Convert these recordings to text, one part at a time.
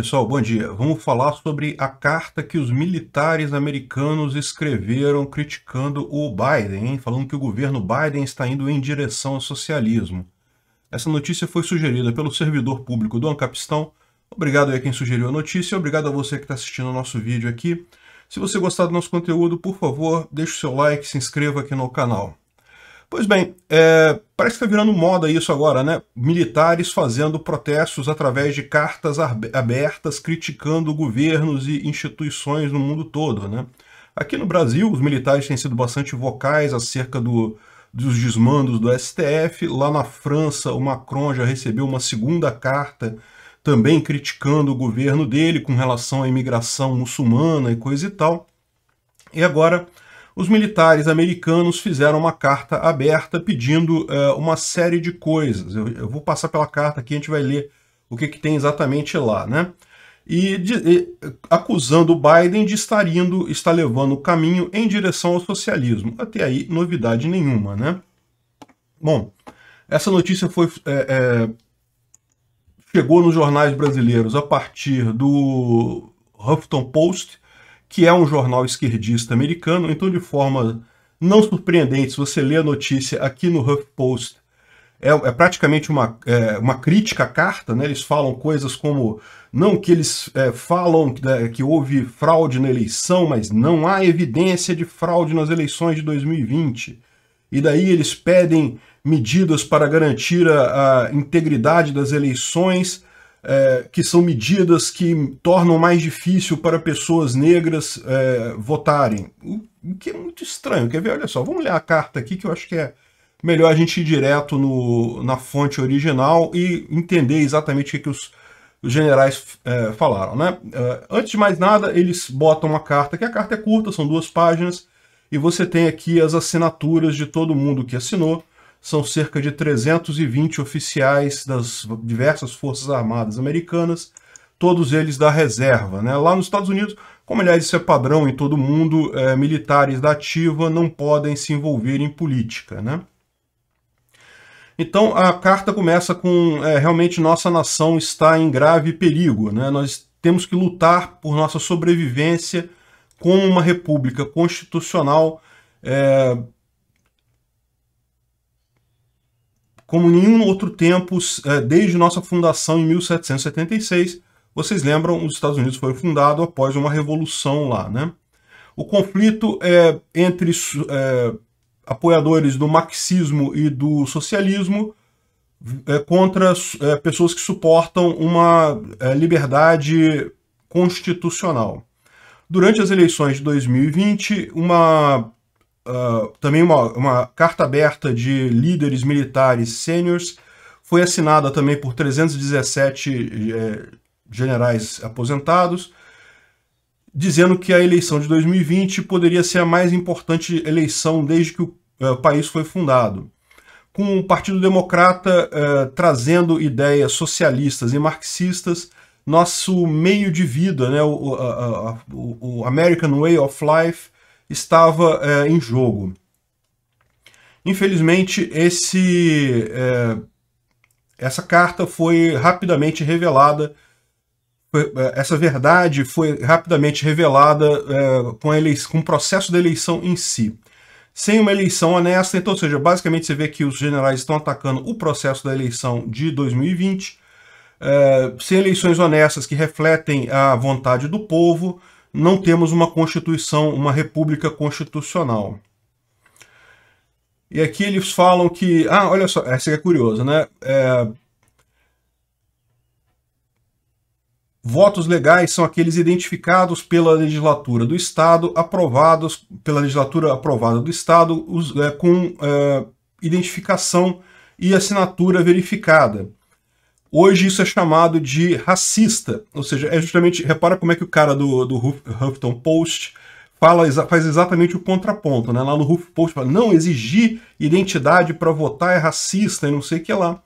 Pessoal, bom dia. Vamos falar sobre a carta que os militares americanos escreveram criticando o Biden, hein? falando que o governo Biden está indo em direção ao socialismo. Essa notícia foi sugerida pelo servidor público do Ancapistão. Obrigado a quem sugeriu a notícia obrigado a você que está assistindo o nosso vídeo aqui. Se você gostar do nosso conteúdo, por favor, deixe o seu like, se inscreva aqui no canal. Pois bem, é, parece que está virando moda isso agora, né? Militares fazendo protestos através de cartas abertas criticando governos e instituições no mundo todo, né? Aqui no Brasil, os militares têm sido bastante vocais acerca do, dos desmandos do STF. Lá na França, o Macron já recebeu uma segunda carta também criticando o governo dele com relação à imigração muçulmana e coisa e tal. E agora os militares americanos fizeram uma carta aberta pedindo uh, uma série de coisas. Eu, eu, vou passar pela carta aqui, a gente vai ler o que, que tem exatamente lá, né? E, de, e acusando o Biden de estar indo, está levando o caminho em direção ao socialismo. Até aí, novidade nenhuma, né? Bom, essa notícia foi é, é, chegou nos jornais brasileiros a partir do Huffington Post, que é um jornal esquerdista americano, então de forma não surpreendente, se você lê a notícia aqui no HuffPost, é, é praticamente uma, é, uma crítica à carta, né? eles falam coisas como não que eles é, falam que, né, que houve fraude na eleição, mas não há evidência de fraude nas eleições de 2020. E daí eles pedem medidas para garantir a, a integridade das eleições, é, que são medidas que tornam mais difícil para pessoas negras é, votarem. O que é muito estranho. Quer ver? Olha só, vamos ler a carta aqui que eu acho que é melhor a gente ir direto no, na fonte original e entender exatamente o que, os, os generais é, falaram. Né? É, antes de mais nada, eles botam uma carta, que a carta é curta, são duas páginas, e você tem aqui as assinaturas de todo mundo que assinou são cerca de 320 oficiais das diversas Forças Armadas Americanas, todos eles da reserva. Né? Lá nos Estados Unidos, como aliás isso é padrão em todo mundo, é, militares da ativa não podem se envolver em política. Né? Então a carta começa com é, realmente nossa nação está em grave perigo. Né? Nós temos que lutar por nossa sobrevivência como uma república constitucional. É, como nenhum outro tempo é, desde nossa fundação em 1776. Vocês lembram, os Estados Unidos foi fundado após uma revolução lá, né? O conflito é, entre é, apoiadores do marxismo e do socialismo é, contra é, pessoas que suportam uma é, liberdade constitucional. Durante as eleições de 2020, uma ah, também uma, uma carta aberta de líderes militares sêniores foi assinada também por 317 eh, generais aposentados, dizendo que a eleição de 2020 poderia ser a mais importante eleição desde que o eh, país foi fundado. Com o Partido Democrata eh, trazendo ideias socialistas e marxistas, nosso meio de vida, né, o, a, a, o American Way of Life, estava é, em jogo. Infelizmente, esse, é, essa carta foi rapidamente revelada, é, essa verdade foi rapidamente revelada é, com, a eleição, com o processo da eleição em si. Sem uma eleição honesta, então, ou seja, basicamente você vê que os generais estão atacando o processo da eleição de 2020, é, sem eleições honestas que refletem a vontade do povo, não temos uma constituição, uma república constitucional. E aqui eles falam que. Ah, olha só, essa é, é curiosa, né? É, Votos legais são aqueles identificados pela legislatura do Estado, aprovados pela legislatura aprovada do Estado, é, com é, identificação e assinatura verificada. Hoje isso é chamado de racista, ou seja, é justamente, repara como é que o cara do, do Huffington Post fala, faz exatamente o contraponto, né? Lá no Huffington Post fala, não, exigir identidade para votar é racista e não sei o que lá.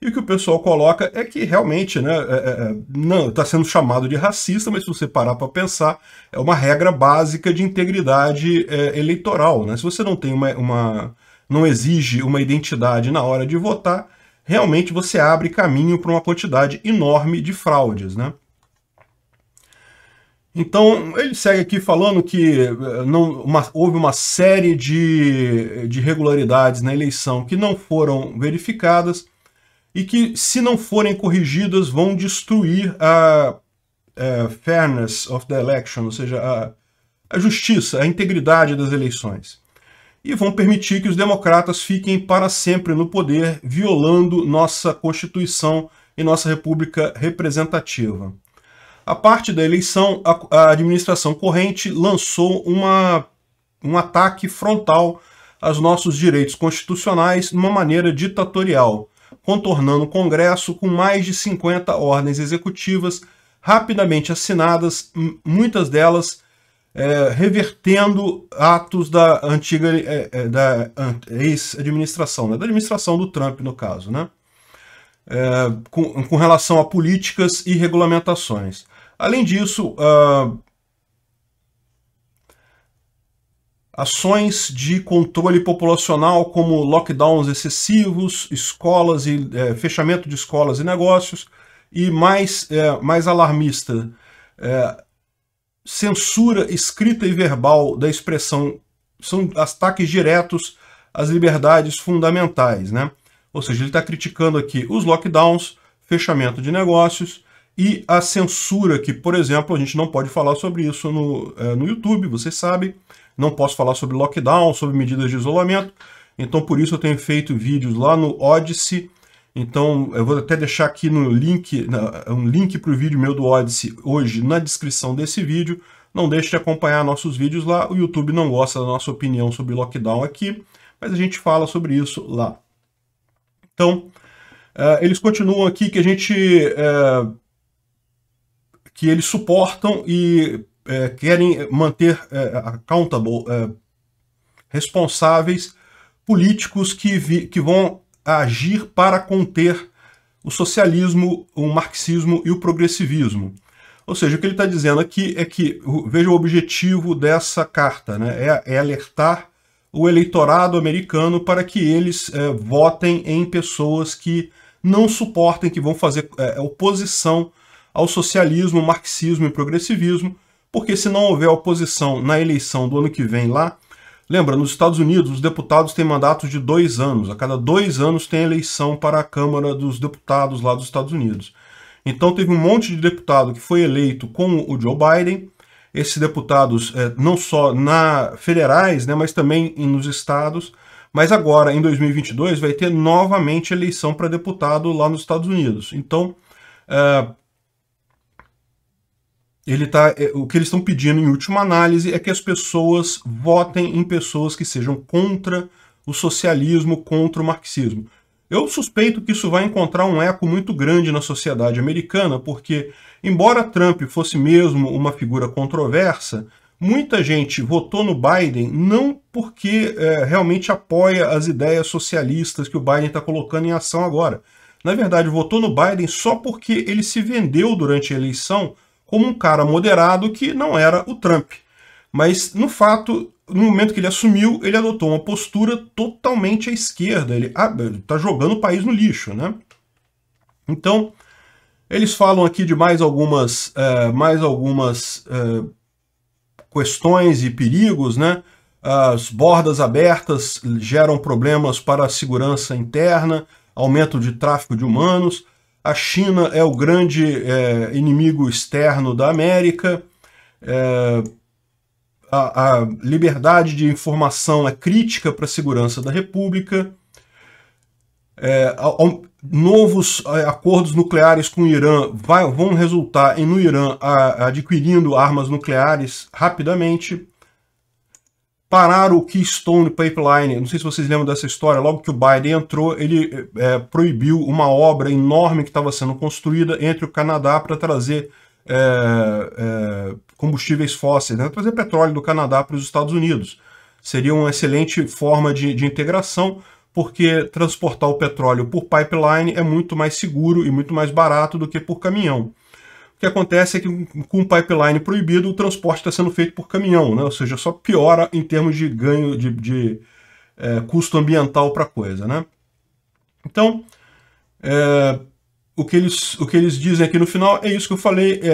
E o que o pessoal coloca é que realmente, né, é, é, é não está sendo chamado de racista, mas se você parar para pensar, é uma regra básica de integridade é, eleitoral, né? Se você não tem uma, uma não exige uma identidade na hora de votar, realmente você abre caminho para uma quantidade enorme de fraudes, né? Então, ele segue aqui falando que eh, não, uma, houve uma série de, de regularidades na eleição que não foram verificadas e que, se não forem corrigidas, vão destruir a, a eh, fairness of the election, ou seja, a, a justiça, a integridade das eleições e vão permitir que os democratas fiquem para sempre no poder, violando nossa Constituição e nossa República representativa. A parte da eleição, a administração corrente lançou uma, um ataque frontal aos nossos direitos constitucionais de uma maneira ditatorial, contornando o Congresso com mais de 50 ordens executivas rapidamente assinadas, muitas delas é, revertendo atos da antiga é, é da ex-administração, né? da administração do Trump, no caso, né? É, com, com, relação a políticas e regulamentações. Além disso, uh, ações de controle populacional, como lockdowns excessivos, escolas e é, fechamento de escolas e negócios, e mais, é, mais alarmista, é, censura escrita e verbal da expressão, são ataques diretos às liberdades fundamentais, né? Ou seja, ele está criticando aqui os lockdowns, fechamento de negócios e a censura, que, por exemplo, a gente não pode falar sobre isso no, é, no YouTube, vocês sabem. Não posso falar sobre lockdown, sobre medidas de isolamento. Então, por isso, eu tenho feito vídeos lá no Odyssey então, eu vou até deixar aqui no link, um link para o vídeo meu do Odyssey hoje na descrição desse vídeo. Não deixe de acompanhar nossos vídeos lá. O YouTube não gosta da nossa opinião sobre lockdown aqui, mas a gente fala sobre isso lá. Então, uh, eles continuam aqui que a gente... Uh, que eles suportam e uh, querem manter accountable, responsáveis políticos que, vi, que vão agir para conter o socialismo, o marxismo e o progressivismo. Ou seja, o que ele está dizendo aqui é que, veja o objetivo dessa carta, né? é, é alertar o eleitorado americano para que eles é, votem em pessoas que não suportem, que vão fazer é, oposição ao socialismo, marxismo e progressivismo, porque se não houver oposição na eleição do ano que vem lá, Lembra, nos Estados Unidos, os deputados têm mandatos de dois anos. A cada dois anos tem eleição para a Câmara dos Deputados lá dos Estados Unidos. Então teve um monte de deputado que foi eleito com o Joe Biden. Esses deputados, é, não só na federais, né, mas também nos estados. Mas agora, em 2022, vai ter novamente eleição para deputado lá nos Estados Unidos. Então, é, ele tá, é, o que eles estão pedindo em última análise é que as pessoas votem em pessoas que sejam contra o socialismo, contra o marxismo. Eu suspeito que isso vai encontrar um eco muito grande na sociedade americana, porque, embora Trump fosse mesmo uma figura controversa, muita gente votou no Biden não porque é, realmente apoia as ideias socialistas que o Biden está colocando em ação agora. Na verdade, votou no Biden só porque ele se vendeu durante a eleição como um cara moderado que não era o Trump. Mas, no fato, no momento que ele assumiu, ele adotou uma postura totalmente à esquerda. Ele ah, está jogando o país no lixo, né? Então, eles falam aqui de mais algumas, uh, mais algumas uh, questões e perigos, né? As bordas abertas geram problemas para a segurança interna, aumento de tráfico de humanos, a China é o grande é, inimigo externo da América, é, a, a liberdade de informação é crítica para a segurança da República. É, novos é, acordos nucleares com o Irã vai, vão resultar em, no Irã a, adquirindo armas nucleares rapidamente parar o Keystone Pipeline. Não sei se vocês lembram dessa história. Logo que o Biden entrou, ele é, proibiu uma obra enorme que estava sendo construída entre o Canadá para trazer é, é, combustíveis fósseis, né? trazer petróleo do Canadá para os Estados Unidos. Seria uma excelente forma de, de integração, porque transportar o petróleo por pipeline é muito mais seguro e muito mais barato do que por caminhão. O que acontece é que com o pipeline proibido, o transporte está sendo feito por caminhão, né? ou seja, só piora em termos de ganho de, de é, custo ambiental para a coisa. Né? Então, é, o, que eles, o que eles dizem aqui no final é isso que eu falei. É,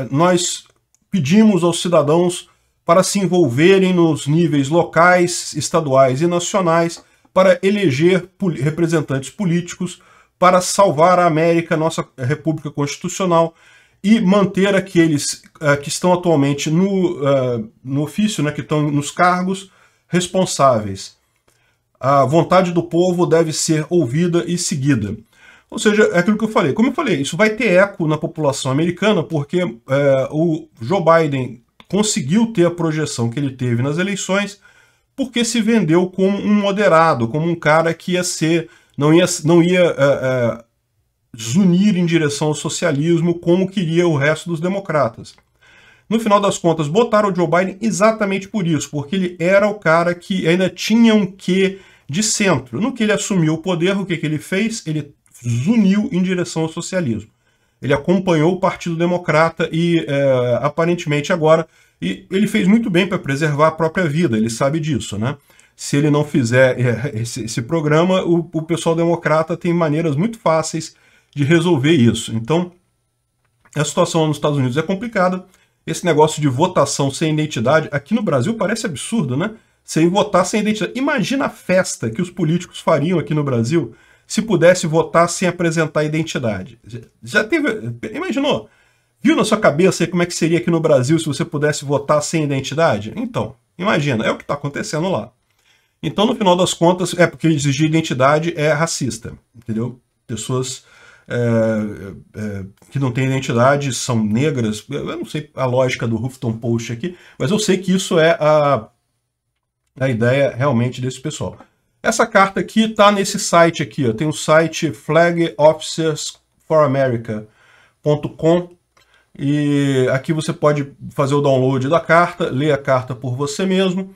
é nós pedimos aos cidadãos para se envolverem nos níveis locais, estaduais e nacionais para eleger representantes políticos para salvar a América, nossa República Constitucional, e manter aqueles uh, que estão atualmente no, uh, no ofício, né, que estão nos cargos responsáveis. A vontade do povo deve ser ouvida e seguida. Ou seja, é aquilo que eu falei. Como eu falei, isso vai ter eco na população americana, porque uh, o Joe Biden conseguiu ter a projeção que ele teve nas eleições, porque se vendeu como um moderado, como um cara que ia ser, não ia, não ia desunir em direção ao socialismo como queria o resto dos democratas. No final das contas, botaram o Joe Biden exatamente por isso, porque ele era o cara que ainda tinha um quê de centro. No que ele assumiu o poder, o que, que ele fez? Ele desuniu em direção ao socialismo. Ele acompanhou o Partido Democrata e, é, aparentemente, agora. E ele fez muito bem para preservar a própria vida, ele sabe disso, né? se ele não fizer é, esse, programa, o, pessoal democrata tem maneiras muito fáceis de resolver isso. Então, a situação nos Estados Unidos é complicada. Esse negócio de votação sem identidade, aqui no Brasil parece absurdo, né? Sem votar sem identidade. Imagina a festa que os políticos fariam aqui no Brasil se pudesse votar sem apresentar identidade. Já teve. Imaginou? Viu na sua cabeça como é que seria aqui no Brasil se você pudesse votar sem identidade? Então, imagina, é o que está acontecendo lá. Então, no final das contas, é porque exigir identidade é racista, entendeu? Pessoas é, é, é, que não têm identidade, são negras. Eu não sei a lógica do Huffington Post aqui, mas eu sei que isso é a, a ideia realmente desse pessoal. Essa carta aqui está nesse site aqui, ó. tem o site flag officers for com e aqui você pode fazer o download da carta, ler a carta por você mesmo.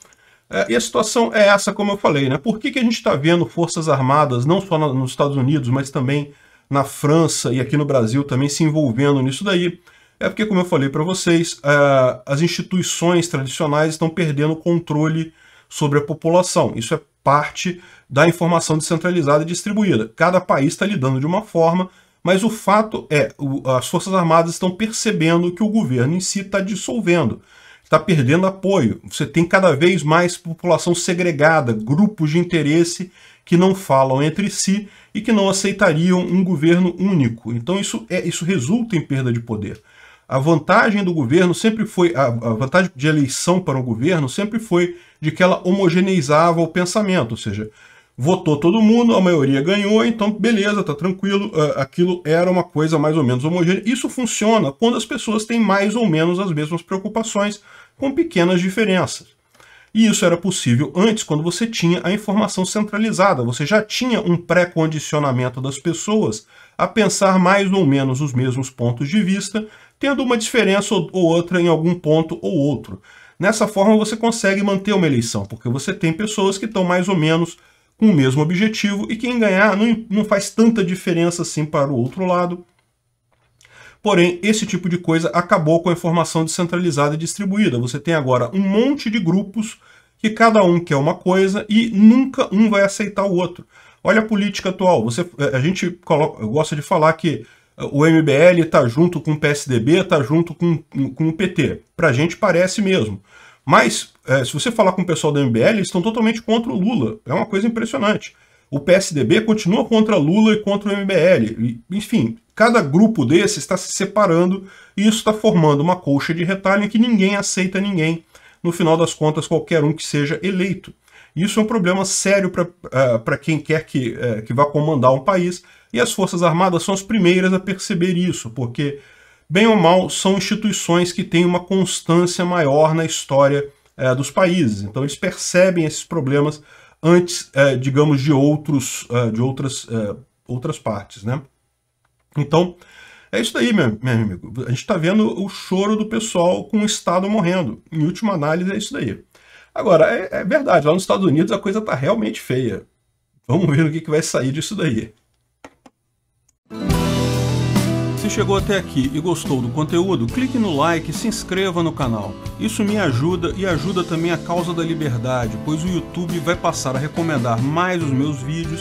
É, e a situação é essa, como eu falei, né? Por que, que a gente está vendo forças armadas, não só nos Estados Unidos, mas também na França e aqui no Brasil também se envolvendo nisso daí, é porque, como eu falei para vocês, é, as instituições tradicionais estão perdendo controle sobre a população. Isso é parte da informação descentralizada e distribuída. Cada país está lidando de uma forma, mas o fato é as Forças Armadas estão percebendo que o governo em si está dissolvendo, está perdendo apoio. Você tem cada vez mais população segregada, grupos de interesse que não falam entre si e que não aceitariam um governo único. Então isso, é, isso resulta em perda de poder. A vantagem do governo sempre foi a, a vantagem de eleição para um governo sempre foi de que ela homogeneizava o pensamento, ou seja, votou todo mundo, a maioria ganhou, então beleza, tá tranquilo, ah, aquilo era uma coisa mais ou menos homogênea. Isso funciona quando as pessoas têm mais ou menos as mesmas preocupações, com pequenas diferenças. E isso era possível antes, quando você tinha a informação centralizada, você já tinha um pré-condicionamento das pessoas a pensar mais ou menos os mesmos pontos de vista, tendo uma diferença ou outra em algum ponto ou outro. Nessa forma você consegue manter uma eleição, porque você tem pessoas que estão mais ou menos com o mesmo objetivo e quem ganhar não, não faz tanta diferença assim para o outro lado, Porém, esse tipo de coisa acabou com a informação descentralizada e distribuída. Você tem agora um monte de grupos que cada um quer uma coisa e nunca um vai aceitar o outro. Olha a política atual. Você, eh, a gente coloca, de falar que eh, o MBL está junto com o PSDB, está junto com, com o PT. Para a gente parece mesmo. Mas, eh, se você falar com o pessoal do MBL, eles estão totalmente contra o Lula. É uma coisa impressionante. O PSDB continua contra Lula e contra o MBL. Enfim, Cada grupo desse está se separando e isso está formando uma colcha de retalho em que ninguém aceita ninguém. No final das contas, qualquer um que seja eleito. Isso é um problema sério para uh, ah, quem quer que, uh, que vá comandar um país, e as Forças Armadas são as primeiras a perceber isso, porque, bem ou mal, são instituições que têm uma constância maior na história uh, dos países. Então, eles percebem esses problemas antes, eh, digamos, de, outros, de outras, outras partes. Né? Então, é isso daí, meu, meu amigo. A gente está vendo o choro do pessoal com o Estado morrendo. Em última análise, é isso daí. Agora, é, é verdade, lá nos Estados Unidos a coisa está realmente feia. Vamos ver o que, que vai sair disso daí. Se chegou até aqui e gostou do conteúdo, clique no like e se inscreva no canal. Isso me ajuda e ajuda também a causa da liberdade, pois o YouTube vai passar a recomendar mais os meus vídeos